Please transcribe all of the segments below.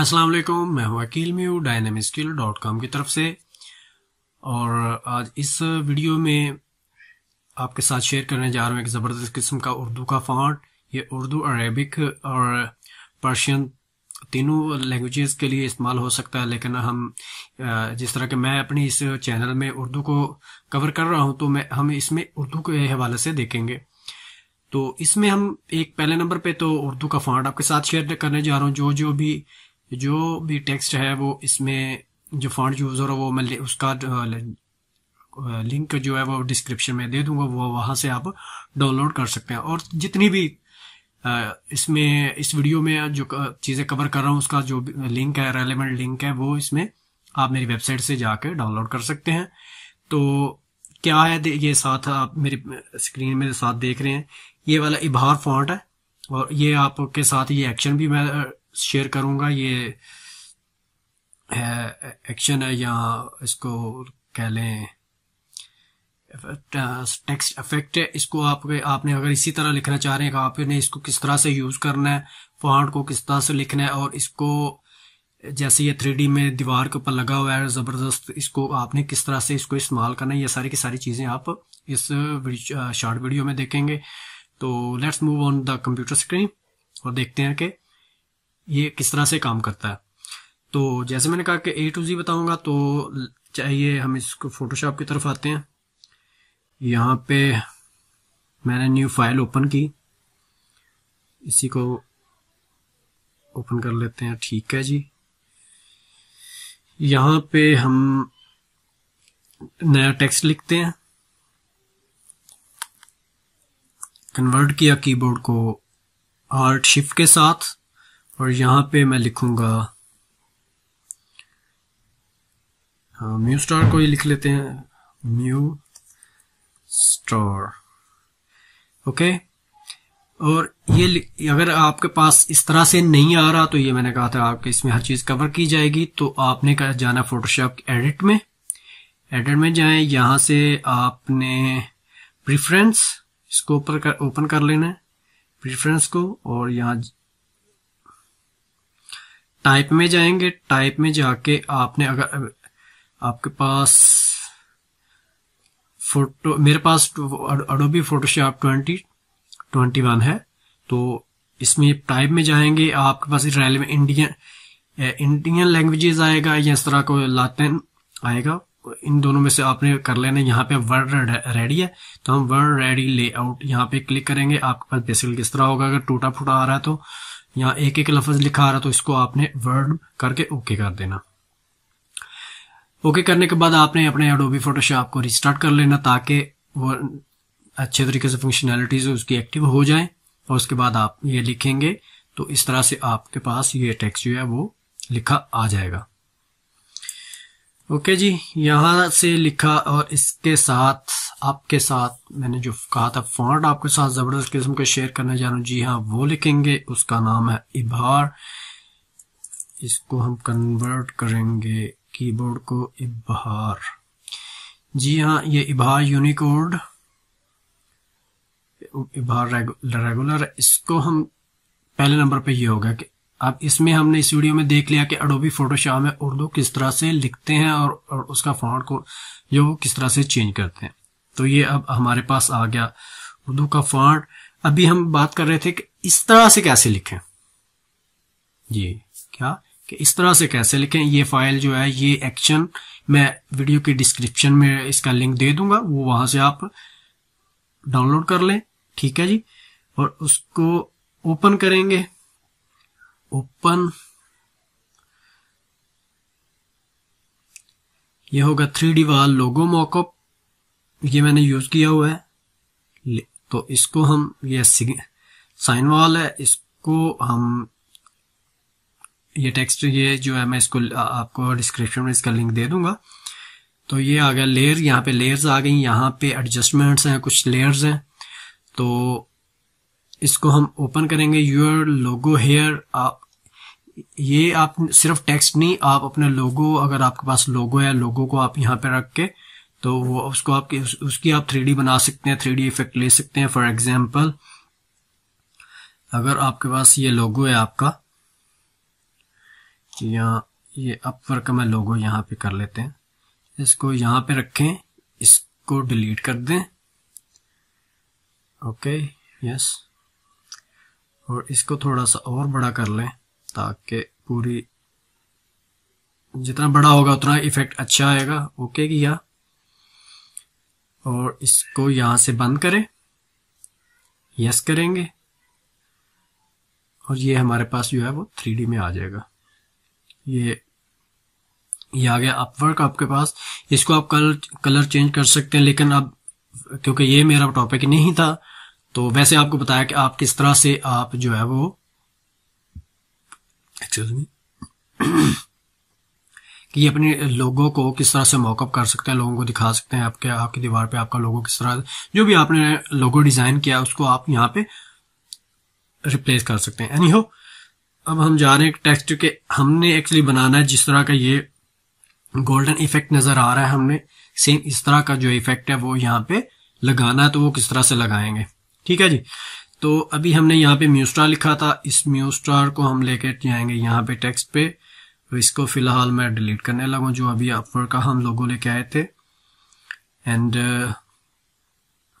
असलम मैं हूँ अकील मू डायनेमिक स्किल डॉट कॉम की तरफ से और आज इस वीडियो में आपके साथ शेयर करने जा रहा हूँ एक ज़बरदस्त किस्म का उर्दू का फॉन्ट ये उर्दू अरेबिक और पर्शियन तीनों लैंग्वेजेस के लिए इस्तेमाल हो सकता है लेकिन हम जिस तरह के मैं अपने इस चैनल में उर्दू को कवर कर रहा हूं तो मैं हम इसमें उर्दू के हवाले से देखेंगे तो इसमें हम एक पहले नंबर पे तो उर्दू का फॉन्ट आपके साथ शेयर करने जा रहा हूँ जो जो भी जो भी टेक्स्ट है वो इसमें जो फॉन्ट यूज़ हो रहा है वो मैं उसका लिंक जो है वो डिस्क्रिप्शन में दे दूंगा वो वहां से आप डाउनलोड कर सकते हैं और जितनी भी इसमें इस वीडियो में जो चीज़ें कवर कर रहा हूँ उसका जो लिंक है रेलिवेंट लिंक है वो इसमें आप मेरी वेबसाइट से जाकर डाउनलोड कर सकते हैं तो क्या है ये साथ आप मेरी स्क्रीन में साथ देख रहे हैं ये वाला इबहार फॉन्ट है और ये आपके साथ ये एक्शन भी मैं शेयर करूंगा ये एक्शन है या इसको कह लें टेक्स्ट अफेक्ट है इसको आप आपने अगर इसी तरह लिखना चाह रहे हैं तो आपने इसको किस तरह से यूज़ करना है फॉन्ट को किस तरह से लिखना है और इसको जैसे ये थ्री में दीवार के ऊपर लगा हुआ है ज़बरदस्त इसको आपने किस तरह से इसको इस्तेमाल करना है ये सारी की सारी चीज़ें आप इस शॉर्ट वीडियो में देखेंगे तो let's move on the computer screen और देखते हैं कि ये किस तरह से काम करता है तो जैसे मैंने कहा कि ए टू जी बताऊंगा तो चाहिए हम इसको फोटोशॉप की तरफ आते हैं यहाँ पे मैंने न्यू फाइल ओपन की इसी को ओपन कर लेते हैं ठीक है जी यहाँ पे हम नया टेक्स्ट लिखते हैं कन्वर्ट किया कीबोर्ड को हार्ट शिफ्ट के साथ और यहाँ पे मैं लिखूँगा हाँ, म्यू स्टार को ही लिख लेते हैं म्यू स्टार ओके और ये अगर आपके पास इस तरह से नहीं आ रहा तो ये मैंने कहा था आपके इसमें हर चीज़ कवर की जाएगी तो आपने कहा जाना फोटोशॉप एडिट में एडिट में जाएं यहाँ से आपने प्रिफ्रेंस इसको ऊपर ओपन कर लेना है प्रिफ्रेंस को और यहाँ टाइप में जाएंगे टाइप में जाके आपने अगर आपके पास फोटो मेरे पास Adobe Photoshop twenty twenty one है तो इसमें टाइप में जाएंगे आपके पास रेलवे इंडियन इंडियन लैंग्वेजेस आएगा या इस तरह को लातिन आएगा इन दोनों में से आपने कर लेना यहाँ पे वर्ड रेडी है तो हम वर्ड रेडी लेआउट यहाँ पे क्लिक करेंगे आपके पास बेसिकली किस तरह होगा अगर टूटा फूटा आ रहा है तो या एक एक लफज लिखा आ रहा तो इसको आपने वर्ड करके ओके कर देना ओके करने के बाद आपने अपने एडोबी फोटोशॉप को रिस्टार्ट कर लेना ताकि वो अच्छे तरीके से फंक्शनैलिटीज़ उसकी एक्टिव हो जाए और उसके बाद आप ये लिखेंगे तो इस तरह से आपके पास ये टेक्स्ट जो है वो लिखा आ जाएगा ओके जी यहां से लिखा और इसके साथ आपके साथ मैंने जो कहा था फॉन्ट आपके साथ ज़बरदस्त किस्म का शेयर करने जा रहा हूँ जी हाँ वो लिखेंगे उसका नाम है इबार इसको हम कन्वर्ट करेंगे कीबोर्ड को इबहार जी हाँ ये इबहार यूनिकोड इबहार रेगुलर इसको हम पहले नंबर पे ये होगा कि अब इसमें हमने इस वीडियो में देख लिया कि अडोबी फोटोशॉप में उर्दू किस तरह से लिखते हैं और, और उसका फॉन्ट को जो किस तरह से चेंज करते हैं तो ये अब हमारे पास आ गया उर्दू का फॉन्ट अभी हम बात कर रहे थे कि इस तरह से कैसे लिखें ये क्या कि इस तरह से कैसे लिखें ये फाइल जो है ये एक्शन मैं वीडियो के डिस्क्रिप्शन में इसका लिंक दे दूंगा वो वहां से आप डाउनलोड कर लें ठीक है जी और उसको ओपन करेंगे ओपन ये होगा थ्री डी वाल लोगो मॉकअप ये मैंने यूज किया हुआ है तो इसको हम ये साइन वॉल है इसको हम ये टेक्स्ट ये जो है मैं इसको आपको डिस्क्रिप्शन में इसका लिंक दे दूंगा तो ये आ गया लेयर यहाँ पे लेयर्स आ गई यहाँ पे एडजस्टमेंट्स हैं कुछ लेयर्स हैं तो इसको हम ओपन करेंगे योर लोगो हेयर आप ये आप सिर्फ टेक्स्ट नहीं आप अपने लोगो अगर आपके पास लोगो है लोगो को आप यहाँ पे रख के तो वो उसको आपके उस, उसकी आप थ्री बना सकते हैं थ्री इफेक्ट ले सकते हैं फॉर एग्जाम्पल अगर आपके पास ये लोगो है आपका तो यहाँ ये अपवर्क का मैं लोगो यहाँ पे कर लेते हैं इसको यहाँ पे रखें इसको डिलीट कर दें ओके यस और इसको थोड़ा सा और बड़ा कर लें ताकि पूरी जितना बड़ा होगा उतना इफेक्ट अच्छा आएगा ओके किया और इसको यहां से बंद करें यस करेंगे और ये हमारे पास जो है वो थ्री में आ जाएगा ये ये आ गया अपवर्क आपके पास इसको आप कलर कलर चेंज कर सकते हैं लेकिन अब क्योंकि ये मेरा टॉपिक नहीं था तो वैसे आपको बताया कि आप किस तरह से आप जो है वो एक्सक्यूज मी कि ये अपने लोगों को किस तरह से मॉकअप कर सकते हैं लोगों को दिखा सकते हैं आपके आपकी दीवार पे आपका लोगो किस तरह जो भी आपने लोगो डिज़ाइन किया उसको आप यहाँ पे रिप्लेस कर सकते हैं एनी हो अब हम जा रहे हैं टेक्स्ट के हमने एक्चुअली बनाना है जिस तरह का ये गोल्डन इफेक्ट नज़र आ रहा है हमने सेम इस तरह का जो इफेक्ट है वो यहाँ पे लगाना है तो वो किस तरह से लगाएंगे ठीक है जी तो अभी हमने यहाँ पे म्यूस्टार लिखा था इस म्यूस्टार को हम लेके जाएंगे यहाँ पे टेक्स्ट पे तो इसको फ़िलहाल मैं डिलीट करने लगा जो अभी अपवर का हम लोगों लेके आए थे एंड uh,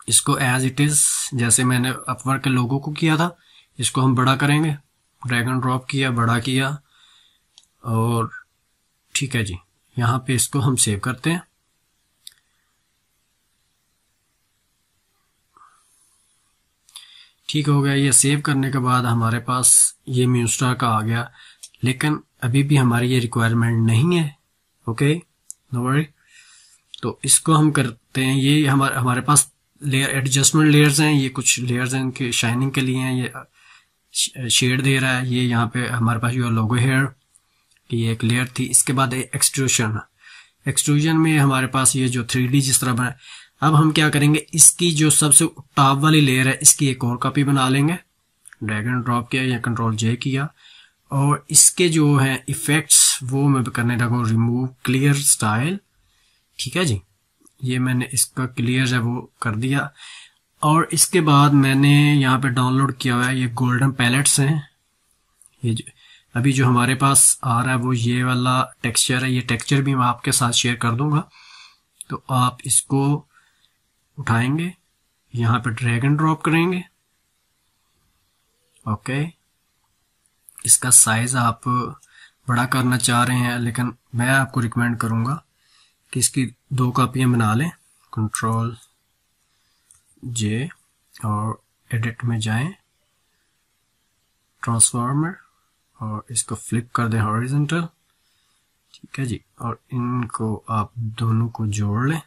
इसको एज इट इज़ जैसे मैंने अपवर के लोगों को किया था इसको हम बड़ा करेंगे ड्रैगन ड्रॉप किया बड़ा किया और ठीक है जी यहाँ पे इसको हम सेव करते हैं ठीक हो गया ये सेव करने के बाद हमारे पास ये म्यूस्टार का आ गया लेकिन अभी भी हमारी ये रिक्वायरमेंट नहीं है ओके नो वरी तो इसको हम करते हैं ये हमारे हमारे पास लेयर एडजस्टमेंट लेयर्स हैं ये कुछ लेयर्स हैं इनके शाइनिंग के लिए हैं ये शेड दे रहा है ये यहाँ पे हमारे पास जो लोगो हेयर कि ये एक लेयर थी इसके बाद एक्सट्रूशन एक्सट्रूजन में हमारे पास ये जो थ्री जिस तरह बना अब हम क्या करेंगे इसकी जो सबसे टॉप वाली लेयर है इसकी एक और कॉपी बना लेंगे ड्रैगन ड्रॉप किया या कंट्रोल जे किया और इसके जो है इफ़ेक्ट्स वो मैं करने लगा रिमूव क्लियर स्टाइल ठीक है जी ये मैंने इसका क्लियर है वो कर दिया और इसके बाद मैंने यहाँ पे डाउनलोड किया हुआ है ये गोल्डन पैलेट्स हैं ये जो, अभी जो हमारे पास आ रहा है वो ये वाला टेक्सचर है ये टेक्सचर भी मैं आपके साथ शेयर कर दूंगा तो आप इसको उठाएंगे यहाँ पे ड्रैग एंड ड्रॉप करेंगे ओके okay. इसका साइज़ आप बड़ा करना चाह रहे हैं लेकिन मैं आपको रिकमेंड करूंगा कि इसकी दो कापियां बना लें कंट्रोल जे और एडिट में जाएं ट्रांसफार्मर और इसको फ्लिप कर दें हॉरिजेंटल ठीक है जी और इनको आप दोनों को जोड़ लें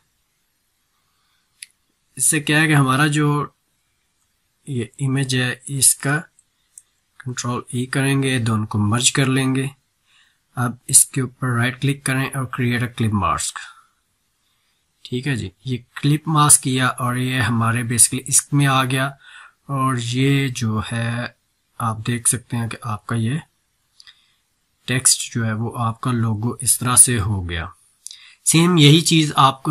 इससे क्या है कि हमारा जो ये इमेज है इसका कंट्रोल ई e करेंगे दोनों को मर्ज कर लेंगे अब इसके ऊपर राइट क्लिक करें और क्रिएट अ क्लिप मास्क ठीक है जी ये क्लिप मास्क किया और ये हमारे बेसिकली इसमें आ गया और ये जो है आप देख सकते हैं कि आपका ये टेक्स्ट जो है वो आपका लोगो इस तरह से हो गया सेम यही चीज़ आप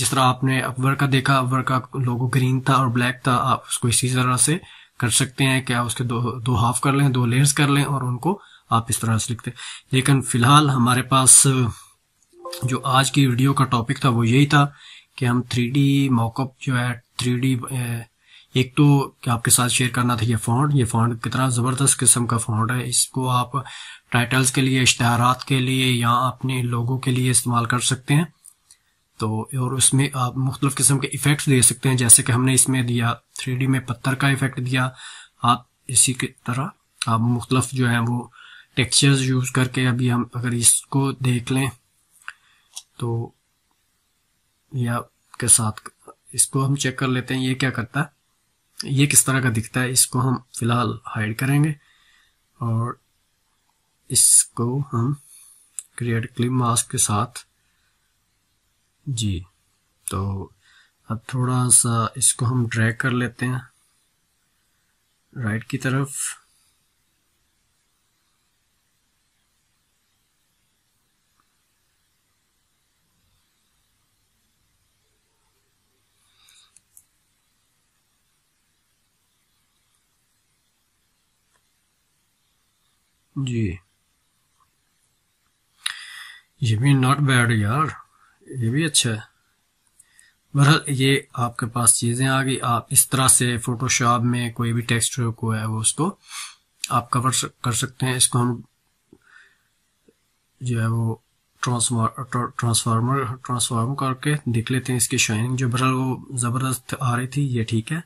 जिस तरह आपने अपवर का देखा अपवर का लोगो ग्रीन था और ब्लैक था आप उसको इसी तरह से कर सकते हैं क्या उसके दो दो हाफ कर लें दो लेयर्स कर लें और उनको आप इस तरह से लिखते लेकिन फिलहाल हमारे पास जो आज की वीडियो का टॉपिक था वो यही था कि हम थ्री डी मॉकअप जो है थ्री डी एक तो आपके साथ शेयर करना था ये फॉन्ट ये फॉन्ट कितना ज़बरदस्त किस्म का फॉन्ट है इसको आप टाइटल्स के लिए इश्तहारात के लिए या अपने लोगों के लिए इस्तेमाल कर सकते हैं तो और उसमें आप मुख्तलिफ किस्म के इफ़ेक्ट्स दे सकते हैं जैसे कि हमने इसमें दिया थ्री में पत्थर का इफ़ेक्ट दिया आप इसी की तरह आप मुख्तलफ जो है वो टेक्स्चर्स यूज़ करके अभी हम अगर इसको देख लें तो या के साथ इसको हम चेक कर लेते हैं ये क्या करता है ये किस तरह का दिखता है इसको हम फिलहाल हाइड करेंगे और इसको हम क्रिएट क्लिप मास्क के साथ जी तो अब थोड़ा सा इसको हम ड्रैग कर लेते हैं राइट की तरफ जी ये भी नॉट बैड यार ये भी अच्छा है बहरहाल ये आपके पास चीज़ें आ गई आप इस तरह से फोटोशॉप में कोई भी टेक्स्ट को है वो उसको आप कवर कर सकते हैं इसको हम जो है वो ट्रांसफार्मर ट्रांसफार्म करके देख लेते हैं इसकी शाइनिंग जो बहरहाल वो ज़बरदस्त आ रही थी ये ठीक है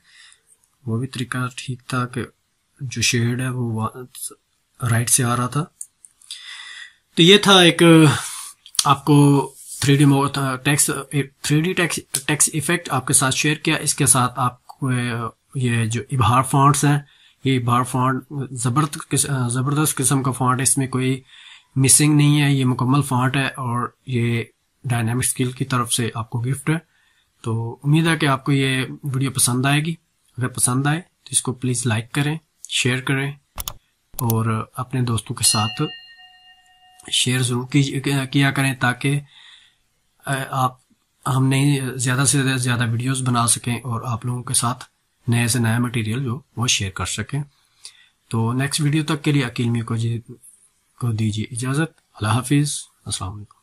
वो भी तरीका ठीक था कि जो शेड है वो राइट से आ रहा था तो ये था एक आपको three D text three D text text effect आपके साथ शेयर किया इसके साथ आप ये जो इबहार फॉन्ट्स हैं ये इबहार फॉन्ट ज़बरदस्त ज़बरदस्त किस्म का फॉन्ट है इसमें कोई मिसिंग नहीं है ये मुकम्मल फॉन्ट है और ये डायनामिक स्किल की तरफ से आपको गिफ्ट है तो उम्मीद है कि आपको ये वीडियो पसंद आएगी अगर पसंद आए तो इसको प्लीज़ लाइक करें शेयर करें और अपने दोस्तों के साथ शेयर ज़रूर किया करें ताकि आप हम नहीं ज़्यादा से ज़्यादा वीडियोस बना सकें और आप लोगों के साथ नए से नया मटेरियल जो वो शेयर कर सकें तो नेक्स्ट वीडियो तक के लिए अकील मिया को जी को दीजिए इजाज़त अल्लाह हाफिज़ अस्सलाम वालेकुम